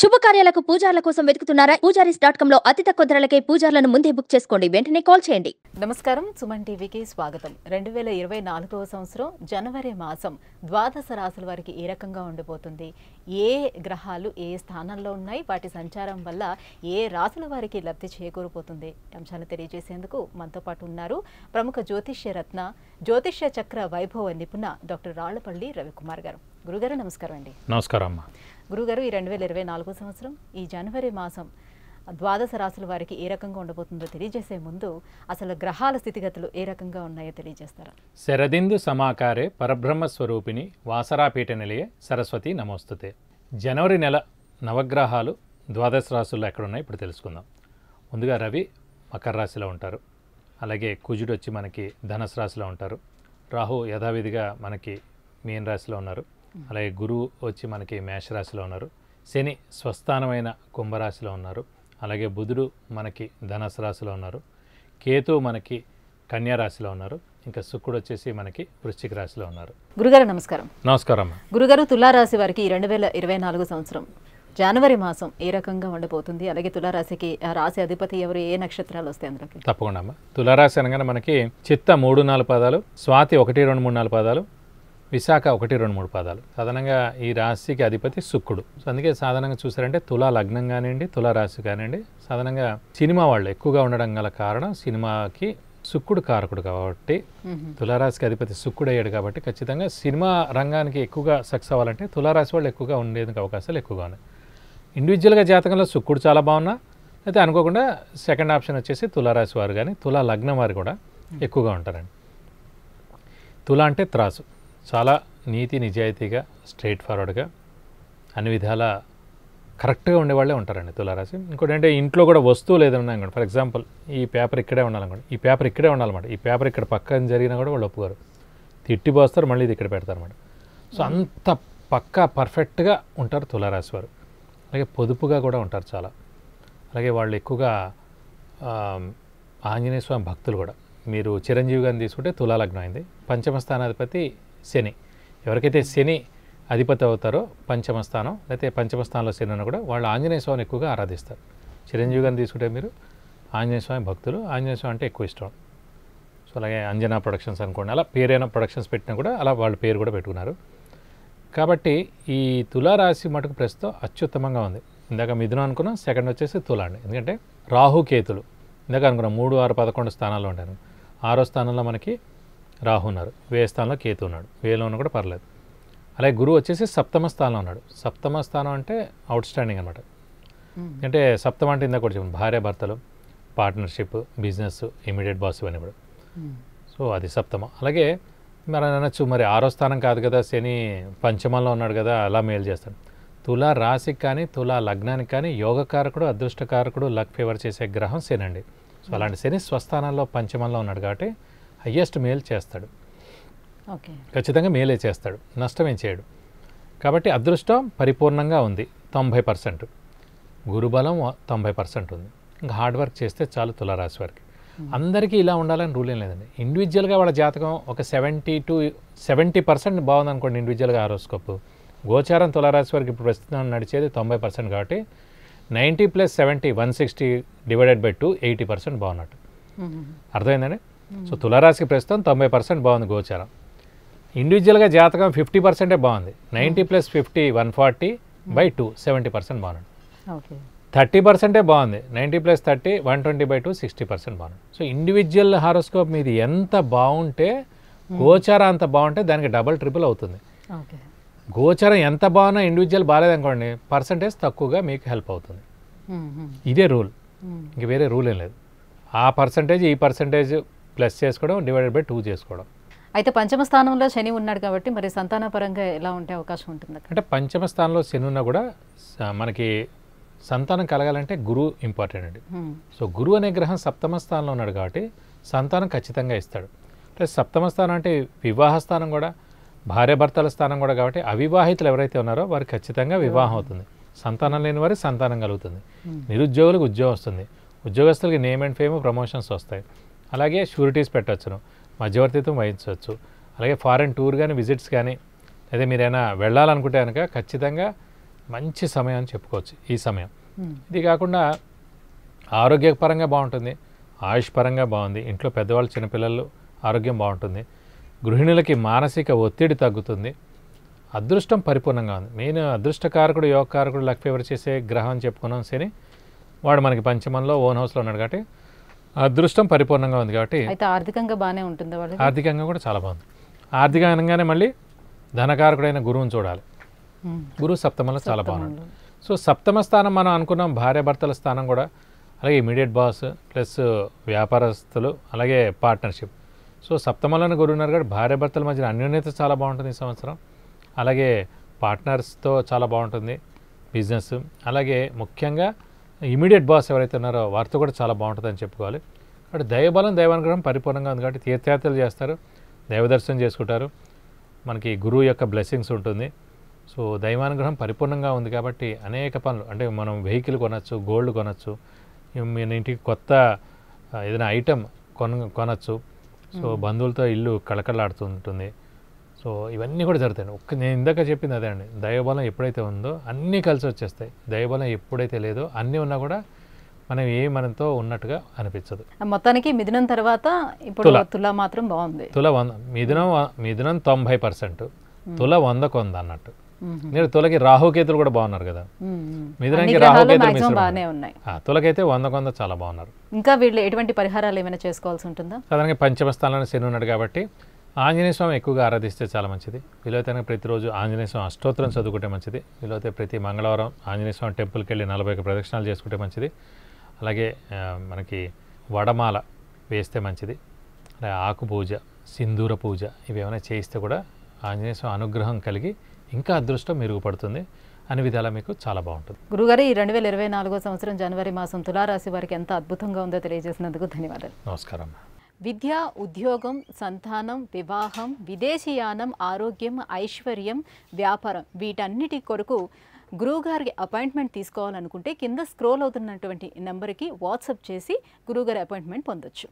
శుభకార్యాలకు పూజార్ల కోసం వెతుకుతున్నారా Poojaris dot com లో అతి తక్కువ ధరలకే పూజార్లను ముందే బుక్ చేసుకోండి వెంటనే కాల్ చేయండి నమస్కారం సుమన్ టీవీకి స్వాగతం రెండు వేల ఇరవై నాలుగవ సంవత్సరం జనవరి మాసం ద్వాదశ రాసుల వారికి ఏ రకంగా ఉండిపోతుంది ఏ గ్రహాలు ఏ స్థానంలో ఉన్నాయి వాటి సంచారం వల్ల ఏ రాసుల వారికి లబ్ధి చేకూరిపోతుంది అంశాలు తెలియజేసేందుకు మనతో పాటు ఉన్నారు ప్రముఖ జ్యోతిష్య రత్న జ్యోతిష్య చక్ర వైభవ నిపుణ డాక్టర్ రాళ్లపల్లి రవికుమార్ గారు గురుగారు నమస్కారం అండి నమస్కారం అమ్మా గురుగారు ఈ రెండు వేల ఇరవై నాలుగో సంవత్సరం ఈ జనవరి మాసం ద్వాదశ రాశుల వారికి ఏ రకంగా ఉండబోతుందో తెలియజేసే ముందు అసలు గ్రహాల స్థితిగతులు ఏ రకంగా ఉన్నాయో తెలియజేస్తారా శరదిందు సమాకారే పరబ్రహ్మ స్వరూపిణి వాసరాపీఠ నిలయే సరస్వతి నమోస్తుతే జనవరి నెల నవగ్రహాలు ద్వాదశ ఎక్కడ ఉన్నాయి ఇప్పుడు తెలుసుకుందాం ముందుగా రవి మకర రాశిలో ఉంటారు అలాగే కుజుడు వచ్చి మనకి ధనసు రాశిలో ఉంటారు రాహు యథావిధిగా మనకి మీన రాశిలో ఉన్నారు అలాగే గురువు వచ్చి మనకి మేషరాశిలో ఉన్నారు శని స్వస్థానమైన కుంభరాశిలో ఉన్నారు అలాగే బుధుడు మనకి ధనసు రాశిలో ఉన్నారు కేతు మనకి కన్యారాశిలో ఉన్నారు ఇంకా శుక్రుడు వచ్చేసి మనకి వృశ్చిక రాశిలో ఉన్నారు గురుగారు నమస్కారం నమస్కారం గురుగారు తులారాశి వారికి రెండు వేల ఇరవై నాలుగు సంవత్సరం జనవరి మాసం ఏ రకంగా ఉండబోతుంది అలాగే తులారాశికి రాశి అధిపతి ఎవరు ఏ నక్షత్రాలు వస్తాయి అందులోకి తప్పకుండా అమ్మా తులారాశి అనగానే మనకి చిత్త మూడు నాలుగు పదాలు స్వాతి ఒకటి రెండు మూడు నాలుగు పదాలు విశాఖ ఒకటి రెండు మూడు పాదాలు సాధారణంగా ఈ రాశికి అధిపతి శుక్రుడు సో అందుకే సాధారణంగా చూసారంటే తులా లగ్నం కానివ్వండి తులా రాశి కానివ్వండి సాధారణంగా సినిమా వాళ్ళు ఎక్కువగా ఉండడం గల కారణం సినిమాకి శుక్కుడు కారకుడు కాబట్టి తులారాశికి అధిపతి శుక్రుడు అయ్యాడు కాబట్టి ఖచ్చితంగా సినిమా రంగానికి ఎక్కువగా సక్సెస్ అవ్వాలంటే తులారాశి వాళ్ళు ఎక్కువగా ఉండేందుకు అవకాశాలు ఎక్కువగా ఉన్నాయి ఇండివిజువల్గా జాతకంలో శుక్రుడు చాలా బాగున్నా అయితే అనుకోకుండా సెకండ్ ఆప్షన్ వచ్చేసి తులారాశి వారు కానీ తులా లగ్నం వారు కూడా ఎక్కువగా ఉంటారండి తులా అంటే త్రాసు చాలా నీతి నిజాయితీగా స్ట్రైట్ ఫార్వర్డ్గా అన్ని విధాల కరెక్ట్గా ఉండేవాళ్ళే ఉంటారండి తులారాశి ఇంకోటి అంటే ఇంట్లో కూడా వస్తువులు ఏదైనా అనుకోండి ఫర్ ఎగ్జాంపుల్ ఈ పేపర్ ఇక్కడే ఉండాలనుకోండి ఈ పేపర్ ఇక్కడే ఉండాలన్నమాట ఈ పేపర్ ఇక్కడ పక్కన జరిగినా కూడా వాళ్ళు ఒప్పుకోరు తిట్టి పోస్తారు మళ్ళీ ఇది ఇక్కడ పెడతారన్నమాట సో hmm. అంత పక్కా పర్ఫెక్ట్గా ఉంటారు తులారాశి వారు అలాగే పొదుపుగా కూడా ఉంటారు చాలా అలాగే వాళ్ళు ఎక్కువగా ఆంజనేయ స్వామి భక్తులు కూడా మీరు చిరంజీవి గారిని తీసుకుంటే తులాలగ్నం అయింది పంచమ స్థానాధిపతి శని ఎవరికైతే శని అధిపతి అవుతారో పంచమ స్థానం లేకపోతే పంచమ స్థానంలో శని ఉన్నా కూడా వాళ్ళు ఆంజనేయ స్వామిని ఎక్కువగా ఆరాధిస్తారు చిరంజీవి గారిని తీసుకుంటే మీరు ఆంజనేయ స్వామి భక్తులు ఆంజనేయ స్వామి అంటే ఎక్కువ ఇష్టం సో అలాగే అంజనా ప్రొడక్షన్స్ అనుకోండి అలా పేరైన ప్రొడక్షన్స్ పెట్టినా కూడా అలా వాళ్ళ పేరు కూడా పెట్టుకున్నారు కాబట్టి ఈ తులారాశి మటుకు ప్రస్తుతం అత్యుత్తమంగా ఉంది ఇందాక మిథునం అనుకున్నాం సెకండ్ వచ్చేసి తులా అండి ఎందుకంటే రాహుకేతులు ఇందాక అనుకున్నాం మూడు ఆరు పదకొండు స్థానాల్లో ఉంటాను ఆరో స్థానంలో మనకి రాహు ఉన్నారు వేయ స్థానంలో కేతు ఉన్నాడు వ్యయలోనూ కూడా పర్లేదు అలాగే గురువు వచ్చేసి సప్తమ స్థానంలో ఉన్నాడు సప్తమ స్థానం అంటే అవుట్ స్టాండింగ్ అనమాట అంటే సప్తమ అంటే ఇందాక కూడా చెప్పండి భార్య భర్తలు పార్ట్నర్షిప్ బిజినెస్ ఇమీడియట్ బాస్ ఇవన్నీ కూడా hmm. సో అది సప్తమ అలాగే మరి అనొచ్చు మరి ఆరో స్థానం కాదు కదా శని పంచమంలో ఉన్నాడు కదా అలా మేలు చేస్తాడు తులా రాశికి కానీ తులా లగ్నానికి కానీ యోగకారకుడు అదృష్టకారకుడు లక్ ఫేవర్ చేసే గ్రహం శని అండి సో hmm. అలాంటి శని స్వస్థానంలో పంచమంలో ఉన్నాడు కాబట్టి హయ్యెస్ట్ మేల్ చేస్తాడు ఖచ్చితంగా మేలే చేస్తాడు నష్టమేం చేయడు కాబట్టి అదృష్టం పరిపూర్ణంగా ఉంది తొంభై పర్సెంట్ గురుబలం తొంభై పర్సెంట్ ఉంది ఇంకా హార్డ్ వర్క్ చేస్తే చాలు తులారాశి వారికి అందరికీ ఇలా ఉండాలని రూల్ ఏం లేదండి ఇండివిజువల్గా వాళ్ళ జాతకం ఒక సెవెంటీ టు సెవెంటీ పర్సెంట్ బాగుంది అనుకోండి ఇండివిజువల్గా ఆరోస్కోప్ గోచారం తులారాశి వారికి ఇప్పుడు ప్రస్తుతం నడిచేది తొంభై పర్సెంట్ కాబట్టి ninety plus seventy one sixty divided by two eighty percent బాగున్నట్టు అర్థమైందండి సో తులారాశికి ప్రస్తుతం తొంభై పర్సెంట్ బాగుంది గోచారం ఇండివిజువల్గా జాతకం ఫిఫ్టీ పర్సెంటే బాగుంది ninety plus fifty one forty by two seventy percent బాగుంది థర్టీ పర్సెంటే బాగుంది ninety plus thirty one twenty by two sixty percent బాగుంది సో ఇండివిజువల్ హారోస్కోప్ మీది ఎంత బాగుంటే hmm. గోచారం అంత బాగుంటే దానికి డబల్ ట్రిపుల్ అవుతుంది గోచారం ఎంత బాగున్నా ఇండివిజువల్ బాగాలేదనుకోండి పర్సంటేజ్ తక్కువగా మీకు హెల్ప్ అవుతుంది hmm, hmm. ఇదే రూల్ ఇంక వేరే రూల్ ఏం లేదు ఆ పర్సంటేజ్ ఈ పర్సంటేజ్ ప్లస్ చేసుకోవడం డివైడెడ్ బై టూ చేసుకోవడం అయితే పంచమ స్థానంలో శని ఉన్నాడు కాబట్టి మరి సంతాన పరంగా ఎలా ఉంటే అవకాశం ఉంటుంది అంటే పంచమ స్థానంలో శని ఉన్నా కూడా మనకి సంతానం కలగాలంటే గురువు ఇంపార్టెంట్ అండి సో గురువు అనే గ్రహం సప్తమ స్థానంలో ఉన్నాడు కాబట్టి సంతానం ఖచ్చితంగా ఇస్తాడు అంటే సప్తమ స్థానం అంటే వివాహ స్థానం కూడా భార్యాభర్తల స్థానం కూడా కాబట్టి అవివాహితులు ఎవరైతే ఉన్నారో వారికి ఖచ్చితంగా వివాహం అవుతుంది సంతానం లేని వారికి సంతానం కలుగుతుంది నిరుద్యోగులకు ఉద్యోగం వస్తుంది ఉద్యోగస్తులకి నేమ్ అండ్ ఫేమ్ ప్రమోషన్స్ వస్తాయి అలాగే షూరిటీస్ పెట్టవచ్చును మధ్యవర్తిత్వం వహించవచ్చు అలాగే ఫారెన్ టూర్ కానీ విజిట్స్ కానీ అదే మీరైనా వెళ్ళాలనుకుంటే కనుక ఖచ్చితంగా మంచి సమయం అని చెప్పుకోవచ్చు ఈ సమయం ఇది కాకుండా ఆరోగ్యపరంగా బాగుంటుంది ఆయుష్ పరంగా బాగుంది ఇంట్లో పెద్దవాళ్ళు చిన్నపిల్లలు ఆరోగ్యం బాగుంటుంది గృహిణులకి మానసిక ఒత్తిడి తగ్గుతుంది అదృష్టం పరిపూర్ణంగా ఉంది మెయిన్ అదృష్టకారకుడు యోగకారకుడు లక్ ఫేవర్ చేసే గ్రహం చెప్పుకున్నాం సరే వాడు మనకి పంచమంలో ఓన్ హౌస్లో ఉన్నాడు కాబట్టి అదృష్టం పరిపూర్ణంగా ఉంది కాబట్టి అయితే ఆర్థికంగా బాగానే ఉంటుంది వాళ్ళు ఆర్థికంగా కూడా చాలా బాగుంది ఆర్థికంగానే మళ్ళీ ధనకారకుడైన గురువుని చూడాలి గురువు సప్తమంలో చాలా బాగుంది సో సప్తమ స్థానం మనం అనుకున్నాం భార్యాభర్తల స్థానం కూడా అలాగే ఇమీడియట్ బాస్ ప్లస్ వ్యాపారస్తులు అలాగే పార్ట్నర్షిప్ సో సప్తమలోని గురువు ఉన్నారు కాబట్టి భార్యభర్తల మధ్యన అన్యోన్యత చాలా బాగుంటుంది ఈ సంవత్సరం అలాగే పార్ట్నర్స్తో చాలా బాగుంటుంది బిజినెస్ అలాగే ముఖ్యంగా ఇమీడియట్ బాస్ ఎవరైతే ఉన్నారో వారితో కూడా చాలా బాగుంటుందని చెప్పుకోవాలి కాబట్టి దైవబలం దైవానుగ్రహం పరిపూర్ణంగా ఉంది కాబట్టి తీర్థయాత్రలు చేస్తారు దైవదర్శనం చేసుకుంటారు మనకి గురువు యొక్క బ్లెస్సింగ్స్ ఉంటుంది సో దైవానుగ్రహం పరిపూర్ణంగా ఉంది కాబట్టి అనేక పనులు అంటే మనం వెహికల్ కొనచ్చు గోల్డ్ కొనచ్చు మన ఇంటికి కొత్త ఏదైనా ఐటెం కొన కొనచ్చు సో hmm. బంధువులతో ఇల్లు కళకళలాడుతుంటుంది సో ఇవన్నీ కూడా జరుగుతాయి ఒక్క నేను ఇందాక చెప్పింది అదే అండి దైవబలం ఎప్పుడైతే ఉందో అన్నీ కలిసి వచ్చేస్తాయి దైవబలం ఎప్పుడైతే లేదో అన్నీ ఉన్నా కూడా మనం ఏ మనతో ఉన్నట్టుగా అనిపించదు మొత్తానికి మిథునం తర్వాత ఇప్పుడు తుల మాత్రం బాగుంది తుల వంద మిథునం మిథునం తొంభై పర్సెంట్ తుల వందకు వంద అన్నట్టు నేను తులకి రాహుకేతులు కూడా బాగున్నారు కదా మిథునానికి రాహుకేతులు తులకైతే వంద కొంద చాలా బాగున్నారు ఇంకా వీళ్ళు ఎటువంటి పరిహారాలు ఏమైనా చేసుకోవాల్సి ఉంటుందా సాధారణంగా పంచమ శని ఉన్నాడు కాబట్టి ఆంజనేయ స్వామి ఎక్కువగా ఆరాధిస్తే చాలా మంచిది వీలైతే ప్రతిరోజు ఆంజనేయ స్వామి అష్టోత్తరం చదువుకుంటే మంచిది వీలైతే ప్రతి మంగళవారం ఆంజనేయ స్వామి టెంపుల్కి వెళ్ళి నలభై ప్రదక్షిణాలు చేసుకుంటే మంచిది అలాగే మనకి వడమాల వేస్తే మంచిది అలాగే ఆకు పూజ సింధూర పూజ ఇవి ఏమైనా చేయిస్తే కూడా ఆంజనేయ స్వామి అనుగ్రహం కలిగి ఇంకా అదృష్టం మెరుగుపడుతుంది అన్ని విధాలా మీకు చాలా బాగుంటుంది గురుగారు ఈ రెండు వేల ఇరవై నాలుగో సంవత్సరం జనవరి మాసం తులారాశి వారికి ఎంత అద్భుతంగా ఉందో తెలియజేసినందుకు ధన్యవాదాలు నమస్కారం విద్య ఉద్యోగం సంతానం వివాహం విదేశీయానం ఆరోగ్యం ఐశ్వర్యం వ్యాపారం వీటన్నిటి కొరకు గురువుగారికి అపాయింట్మెంట్ తీసుకోవాలనుకుంటే కింద స్క్రోల్ అవుతున్నటువంటి నెంబర్కి వాట్సప్ చేసి గురువుగారి అపాయింట్మెంట్ పొందొచ్చు